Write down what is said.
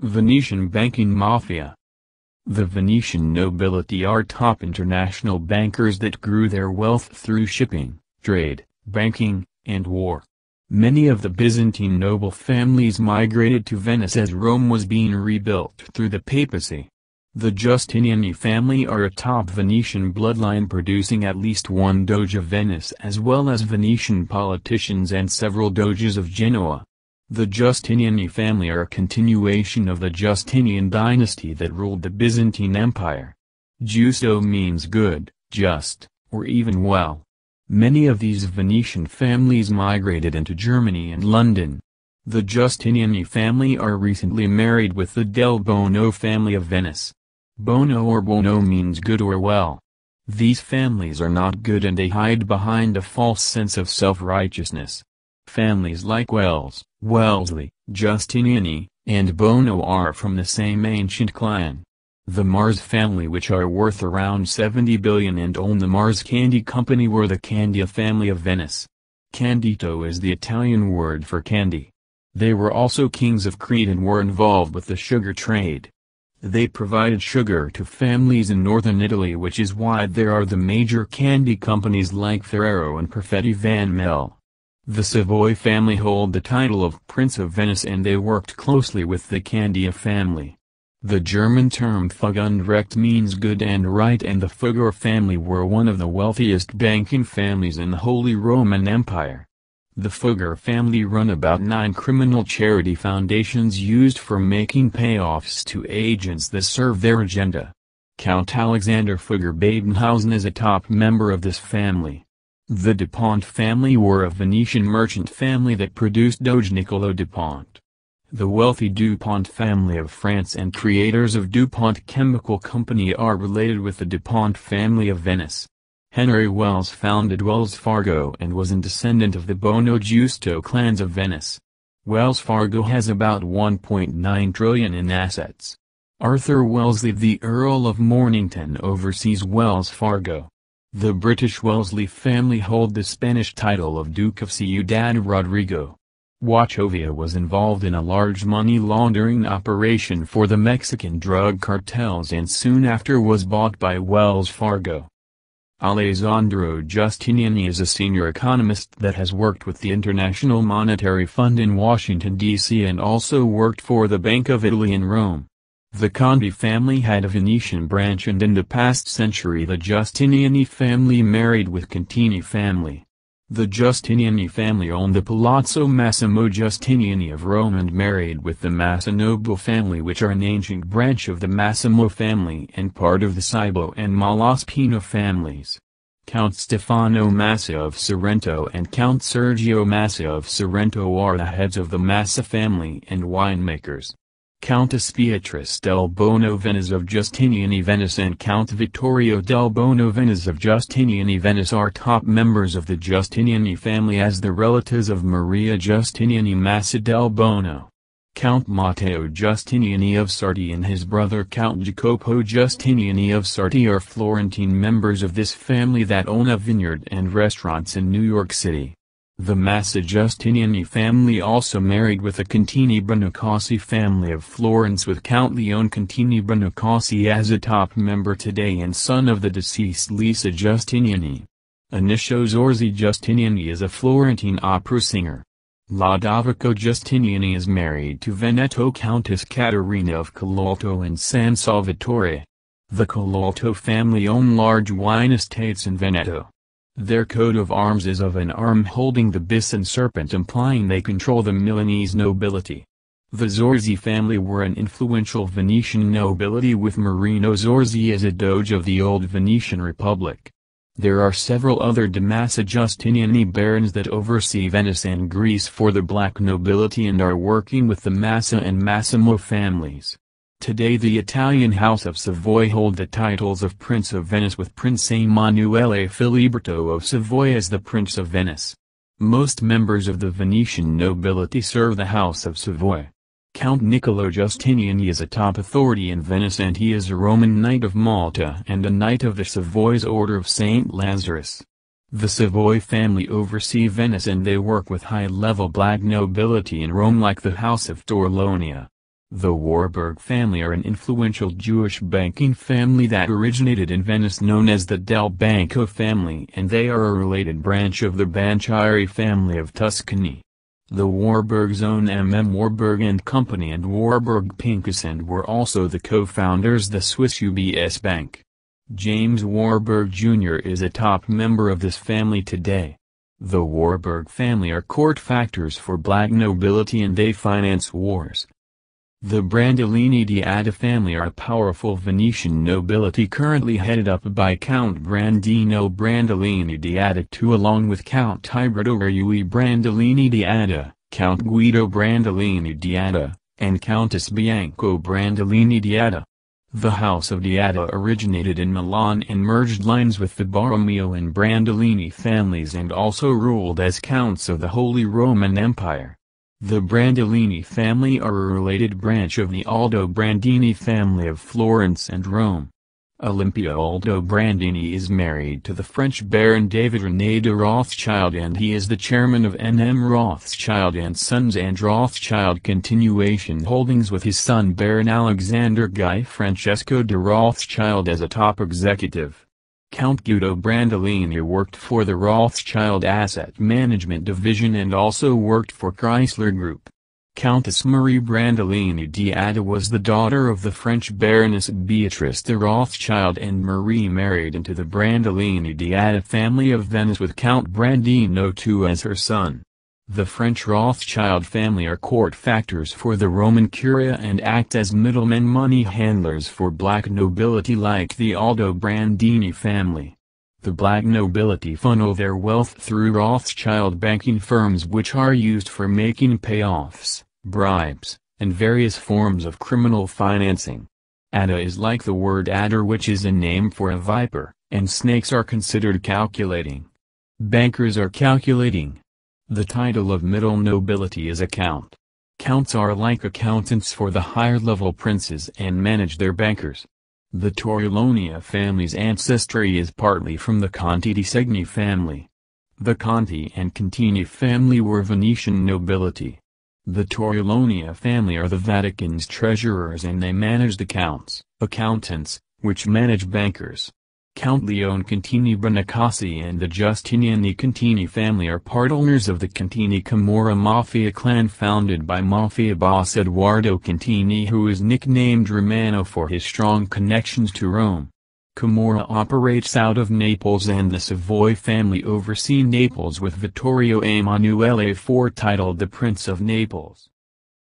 Venetian Banking Mafia The Venetian nobility are top international bankers that grew their wealth through shipping, trade, banking, and war. Many of the Byzantine noble families migrated to Venice as Rome was being rebuilt through the papacy. The Justiniani family are a top Venetian bloodline producing at least one Doge of Venice as well as Venetian politicians and several Doges of Genoa. The Justiniani family are a continuation of the Justinian dynasty that ruled the Byzantine Empire. Justo means good, just, or even well. Many of these Venetian families migrated into Germany and London. The Justiniani family are recently married with the Del Bono family of Venice. Bono or Bono means good or well. These families are not good and they hide behind a false sense of self-righteousness. Families like Wells, Wellesley, Justiniani, and Bono are from the same ancient clan. The Mars family which are worth around 70 billion and own the Mars Candy Company were the Candia family of Venice. Candito is the Italian word for candy. They were also kings of Crete and were involved with the sugar trade. They provided sugar to families in northern Italy which is why there are the major candy companies like Ferrero and Perfetti Van Mel. The Savoy family hold the title of Prince of Venice and they worked closely with the Candia family. The German term thug und recht means good and right and the Fugger family were one of the wealthiest banking families in the Holy Roman Empire. The Fugger family run about nine criminal charity foundations used for making payoffs to agents that serve their agenda. Count Alexander Fugger Babenhausen is a top member of this family. The DuPont family were a Venetian merchant family that produced Doge Niccolo DuPont. The wealthy DuPont family of France and creators of DuPont Chemical Company are related with the DuPont family of Venice. Henry Wells founded Wells Fargo and was an descendant of the Bono Giusto clans of Venice. Wells Fargo has about 1.9 trillion in assets. Arthur Wellesley the Earl of Mornington oversees Wells Fargo. The British Wellesley family hold the Spanish title of Duke of Ciudad Rodrigo. Wachovia was involved in a large money laundering operation for the Mexican drug cartels and soon after was bought by Wells Fargo. Alessandro Justiniani is a senior economist that has worked with the International Monetary Fund in Washington, D.C. and also worked for the Bank of Italy in Rome. The Conde family had a Venetian branch and in the past century the Giustiniani family married with Contini family. The Giustiniani family owned the Palazzo Massimo Giustiniani of Rome and married with the Massanobile family which are an ancient branch of the Massimo family and part of the Cybo and Malaspina families. Count Stefano Massa of Sorrento and Count Sergio Massa of Sorrento are the heads of the Massa family and winemakers. Countess Beatrice del Bono Venice of Justiniani Venice and Count Vittorio del Bono Venice of Justiniani Venice are top members of the Justiniani family as the relatives of Maria Justiniani Massa del Bono. Count Matteo Justiniani of Sarti and his brother Count Jacopo Justiniani of Sarti are Florentine members of this family that own a vineyard and restaurants in New York City. The Massa Giustiniani family also married with the Contini Bonacossi family of Florence with Count Leone Contini Bonacossi as a top member today and son of the deceased Lisa Giustiniani. Anisho Zorzi Giustiniani is a Florentine opera singer. Ladovico Giustiniani is married to Veneto Countess Caterina of Colalto and San Salvatore. The Colalto family own large wine estates in Veneto. Their coat of arms is of an arm holding the bison serpent implying they control the Milanese nobility. The Zorzi family were an influential Venetian nobility with Marino Zorzi as a doge of the old Venetian Republic. There are several other Damasa Justiniani barons that oversee Venice and Greece for the black nobility and are working with the Massa and Massimo families. Today the Italian House of Savoy hold the titles of Prince of Venice with Prince Emanuele Filiberto of Savoy as the Prince of Venice. Most members of the Venetian nobility serve the House of Savoy. Count Niccolo Justiniani is a top authority in Venice and he is a Roman Knight of Malta and a Knight of the Savoy's Order of St. Lazarus. The Savoy family oversee Venice and they work with high-level black nobility in Rome like the House of Torlonia. The Warburg family are an influential Jewish banking family that originated in Venice known as the Del Banco family and they are a related branch of the Banchieri family of Tuscany. The Warburgs own M.M. Warburg and Company and Warburg Pincus and were also the co-founders the Swiss UBS Bank. James Warburg Jr. is a top member of this family today. The Warburg family are court factors for black nobility and they finance wars. The Brandolini di Adda family are a powerful Venetian nobility currently headed up by Count Brandino Brandolini di Adda II along with Count Tiberto Rui Brandolini di Adda, Count Guido Brandolini di Adda, and Countess Bianco Brandolini di Adda. The House of di Adda originated in Milan and merged lines with the Borromeo and Brandolini families and also ruled as counts of the Holy Roman Empire. The Brandolini family are a related branch of the Aldo Brandini family of Florence and Rome. Olympia Brandini is married to the French Baron David René de Rothschild and he is the chairman of N.M. Rothschild & Sons and Rothschild Continuation Holdings with his son Baron Alexander Guy Francesco de Rothschild as a top executive. Count Guido Brandolini worked for the Rothschild Asset Management Division and also worked for Chrysler Group. Countess Marie Brandolini Ada was the daughter of the French Baroness Beatrice de Rothschild and Marie married into the Brandolini Ada family of Venice with Count Brandino II as her son. The French Rothschild family are court factors for the Roman Curia and act as middlemen money handlers for black nobility like the Aldo Brandini family. The black nobility funnel their wealth through Rothschild banking firms which are used for making payoffs, bribes, and various forms of criminal financing. Ada is like the word adder which is a name for a viper, and snakes are considered calculating. Bankers are calculating the title of middle nobility is a count. Counts are like accountants for the higher-level princes and manage their bankers. The Torilonia family's ancestry is partly from the Conti di Segni family. The Conti and Contini family were Venetian nobility. The Torilonia family are the Vatican's treasurers and they manage the counts, accountants, which manage bankers. Count Leon Contini Branicassi and the Justiniani Contini family are part owners of the Contini Camorra mafia clan founded by mafia boss Eduardo Contini who is nicknamed Romano for his strong connections to Rome. Camorra operates out of Naples and the Savoy family oversee Naples with Vittorio Emanuele IV titled the Prince of Naples.